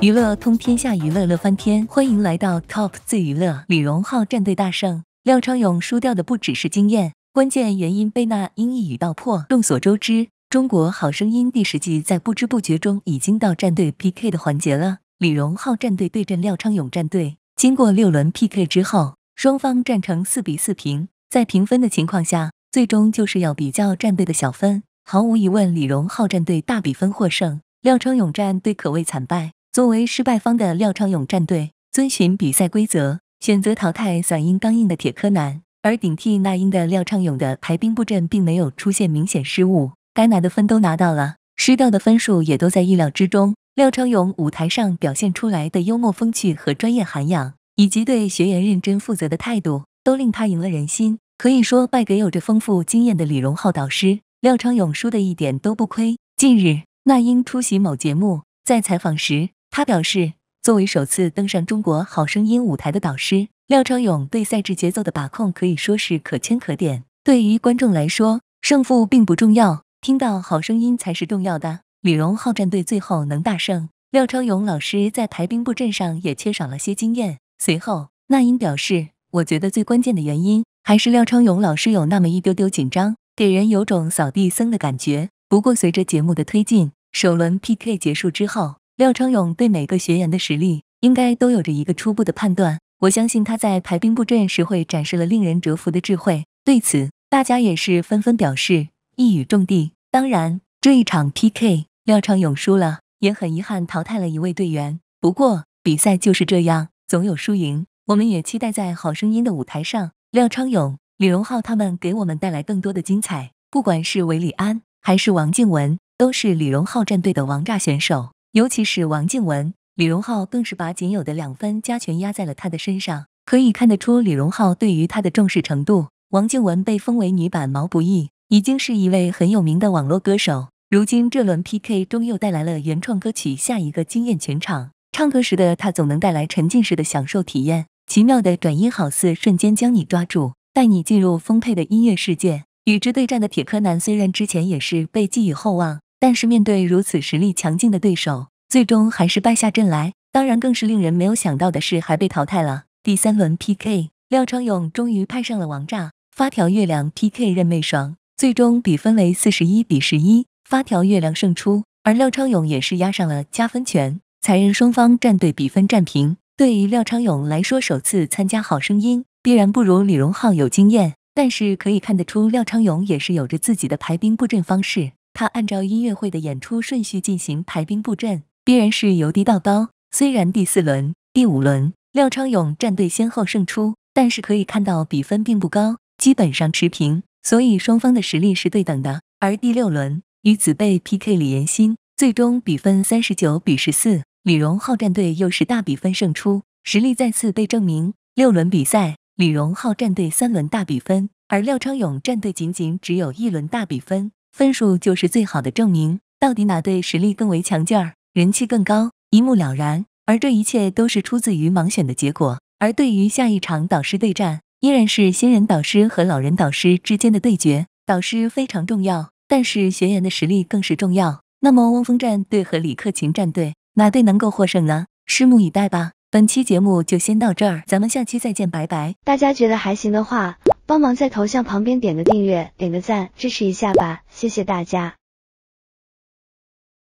娱乐通天下，娱乐乐翻天！欢迎来到 Top 最娱乐。李荣浩战队大胜，廖昌永输掉的不只是经验，关键原因被那英一语道破。众所周知，《中国好声音》第十季在不知不觉中已经到战队 PK 的环节了。李荣浩战队对阵廖昌永战队，经过六轮 PK 之后，双方战成四比四平。在平分的情况下，最终就是要比较战队的小分。毫无疑问，李荣浩战队大比分获胜，廖昌永战队可谓惨败。作为失败方的廖昌永战队，遵循比赛规则，选择淘汰嗓音刚硬的铁柯南，而顶替那英的廖昌永的排兵布阵并没有出现明显失误，该拿的分都拿到了，失掉的分数也都在意料之中。廖昌永舞台上表现出来的幽默风趣和专业涵养，以及对学员认真负责的态度，都令他赢了人心。可以说，败给有着丰富经验的李荣浩导师。廖昌永输的一点都不亏。近日，那英出席某节目，在采访时，他表示，作为首次登上中国好声音舞台的导师，廖昌永对赛制节奏的把控可以说是可圈可点。对于观众来说，胜负并不重要，听到好声音才是重要的。李荣浩战队最后能大胜，廖昌永老师在排兵布阵上也缺少了些经验。随后，那英表示，我觉得最关键的原因还是廖昌永老师有那么一丢丢紧张。给人有种扫地僧的感觉。不过，随着节目的推进，首轮 PK 结束之后，廖昌永对每个学员的实力应该都有着一个初步的判断。我相信他在排兵布阵时会展示了令人折服的智慧。对此，大家也是纷纷表示一语中的。当然，这一场 PK，廖昌永输了，也很遗憾淘汰了一位队员。不过，比赛就是这样，总有输赢。我们也期待在《好声音》的舞台上，廖昌永。李荣浩他们给我们带来更多的精彩，不管是韦礼安还是王靖雯，都是李荣浩战队的王炸选手。尤其是王靖雯，李荣浩更是把仅有的两分加权压在了他的身上，可以看得出李荣浩对于他的重视程度。王靖雯被封为女版毛不易，已经是一位很有名的网络歌手。如今这轮 PK 中又带来了原创歌曲，下一个惊艳全场。唱歌时的他总能带来沉浸式的享受体验，奇妙的转音好似瞬间将你抓住。带你进入丰沛的音乐世界。与之对战的铁柯南虽然之前也是被寄予厚望，但是面对如此实力强劲的对手，最终还是败下阵来。当然，更是令人没有想到的是，还被淘汰了。第三轮 PK，廖昌永终于派上了王炸——发条月亮 PK 任妹爽，最终比分为四十一比十一，发条月亮胜出。而廖昌永也是压上了加分权，才人双方战队比分战平。对于廖昌永来说，首次参加《好声音》。必然不如李荣浩有经验，但是可以看得出廖昌永也是有着自己的排兵布阵方式。他按照音乐会的演出顺序进行排兵布阵，必然是由低到高。虽然第四轮、第五轮廖昌永战队先后胜出，但是可以看到比分并不高，基本上持平，所以双方的实力是对等的。而第六轮与子辈 PK 李延鑫，最终比分三十九比十四，李荣浩战队又是大比分胜出，实力再次被证明。六轮比赛。李荣浩战队三轮大比分，而廖昌永战队仅仅只有一轮大比分，分数就是最好的证明。到底哪队实力更为强劲儿，人气更高，一目了然。而这一切都是出自于盲选的结果。而对于下一场导师对战，依然是新人导师和老人导师之间的对决。导师非常重要，但是学员的实力更是重要。那么汪峰战队和李克勤战队哪队能够获胜呢？拭目以待吧。本期节目就先到这儿，咱们下期再见，拜拜！大家觉得还行的话，帮忙在头像旁边点个订阅，点个赞，支持一下吧，谢谢大家。